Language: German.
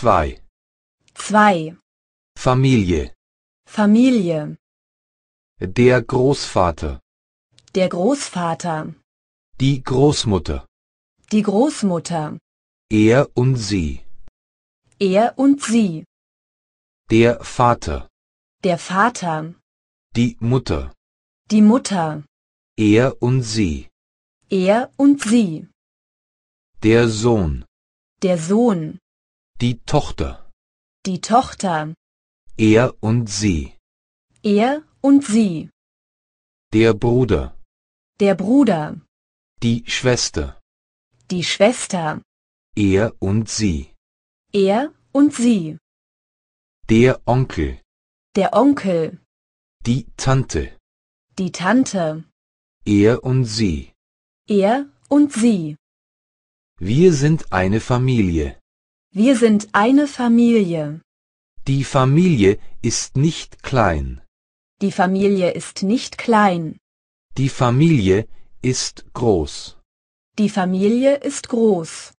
Zwei. Zwei. Familie. Familie. Der Großvater. Der Großvater. Die Großmutter. Die Großmutter. Er und sie. Er und sie. Der Vater. Der Vater. Die Mutter. Die Mutter. Er und sie. Er und sie. Der Sohn. Der Sohn. Die Tochter. Die Tochter. Er und sie. Er und sie. Der Bruder. Der Bruder. Die Schwester. Die Schwester. Er und sie. Er und sie. Der Onkel. Der Onkel. Die Tante. Die Tante. Er und sie. Er und sie. Wir sind eine Familie. Wir sind eine Familie. Die Familie ist nicht klein. Die Familie ist nicht klein. Die Familie ist groß. Die Familie ist groß.